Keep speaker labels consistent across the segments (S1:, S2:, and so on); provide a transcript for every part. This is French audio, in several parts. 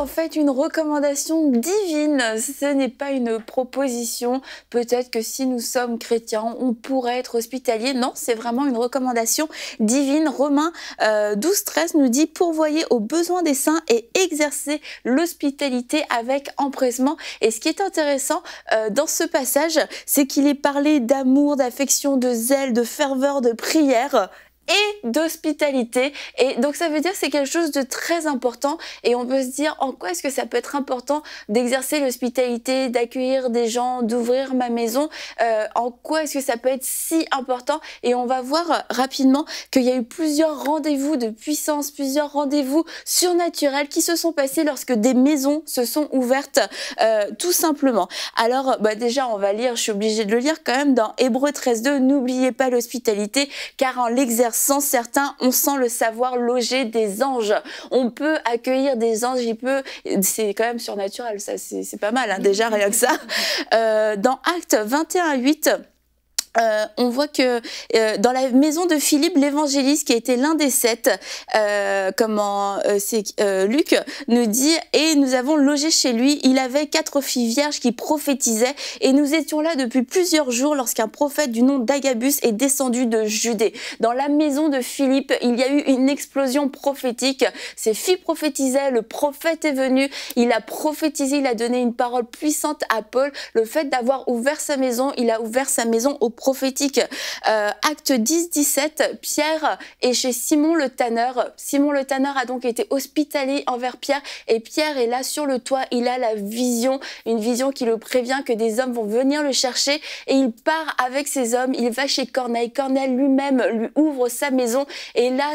S1: en fait une recommandation divine, ce n'est pas une proposition. Peut-être que si nous sommes chrétiens, on pourrait être hospitalier. Non, c'est vraiment une recommandation divine. Romain 12-13 euh, nous dit pourvoyer aux besoins des saints et exercer l'hospitalité avec empressement. Et ce qui est intéressant euh, dans ce passage, c'est qu'il est parlé d'amour, d'affection, de zèle, de ferveur, de prière et d'hospitalité. Et donc ça veut dire c'est quelque chose de très important et on peut se dire en quoi est-ce que ça peut être important d'exercer l'hospitalité, d'accueillir des gens, d'ouvrir ma maison, euh, en quoi est-ce que ça peut être si important et on va voir rapidement qu'il y a eu plusieurs rendez-vous de puissance, plusieurs rendez-vous surnaturels qui se sont passés lorsque des maisons se sont ouvertes euh, tout simplement. Alors bah déjà on va lire, je suis obligée de le lire quand même dans Hébreu 13.2, n'oubliez pas l'hospitalité car en l'exerçant sans certains, on sent le savoir loger des anges. On peut accueillir des anges, il peut, c'est quand même surnaturel, ça, c'est pas mal, hein, déjà rien que ça. Euh, dans Acte 21 à 8, euh, on voit que euh, dans la maison de Philippe l'évangéliste, qui était l'un des sept, euh, comment euh, c'est Luc nous dit et nous avons logé chez lui. Il avait quatre filles vierges qui prophétisaient et nous étions là depuis plusieurs jours lorsqu'un prophète du nom d'Agabus est descendu de Judée. Dans la maison de Philippe, il y a eu une explosion prophétique. Ses filles prophétisaient, le prophète est venu, il a prophétisé, il a donné une parole puissante à Paul. Le fait d'avoir ouvert sa maison, il a ouvert sa maison au prophétique. Euh, acte 10, 17, Pierre est chez Simon le tanneur. Simon le tanneur a donc été hospitalier envers Pierre et Pierre est là sur le toit. Il a la vision, une vision qui le prévient que des hommes vont venir le chercher et il part avec ses hommes. Il va chez Corneille. Corneille lui-même lui ouvre sa maison et là,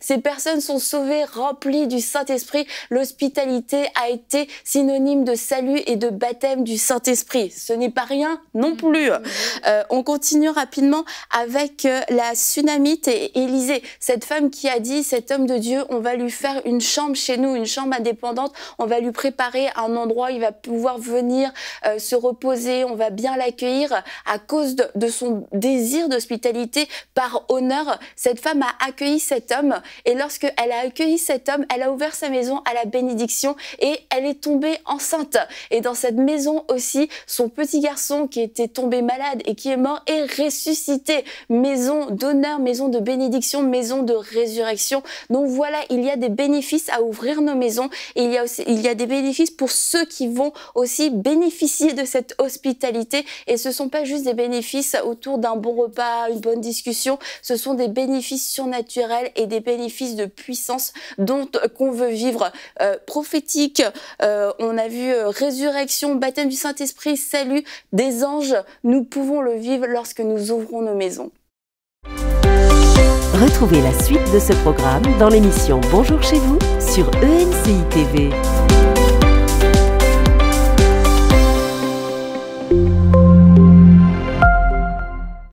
S1: ces personnes sont sauvées, remplies du Saint-Esprit. L'hospitalité a été synonyme de salut et de baptême du Saint-Esprit. Ce n'est pas rien non mm. plus. Mm. Euh, on continue rapidement avec euh, la tsunamite et Élisée, cette femme qui a dit cet homme de Dieu, on va lui faire une chambre chez nous, une chambre indépendante, on va lui préparer un endroit il va pouvoir venir euh, se reposer, on va bien l'accueillir à cause de, son désir d'hospitalité par honneur. Cette femme a accueilli cet homme et lorsque elle a accueilli cet homme, elle a ouvert sa maison à la bénédiction et elle est tombée enceinte. Et dans cette maison aussi, son petit garçon qui était tombé malade qui est mort et ressuscité. Maison d'honneur, maison de bénédiction, maison de résurrection. Donc voilà, il y a des bénéfices à ouvrir nos maisons. il y a aussi, il y a des bénéfices pour ceux qui vont aussi bénéficier de cette hospitalité. Et ce sont pas juste des bénéfices autour d'un bon repas, une bonne discussion. Ce sont des bénéfices surnaturels et des bénéfices de puissance dont qu'on veut vivre. Euh, prophétique, euh, on a vu euh, résurrection, baptême du Saint-Esprit, salut des anges. Nous pouvons le vivre lorsque nous ouvrons nos maisons. Retrouvez la suite de ce programme dans l'émission Bonjour chez vous sur ENCI TV.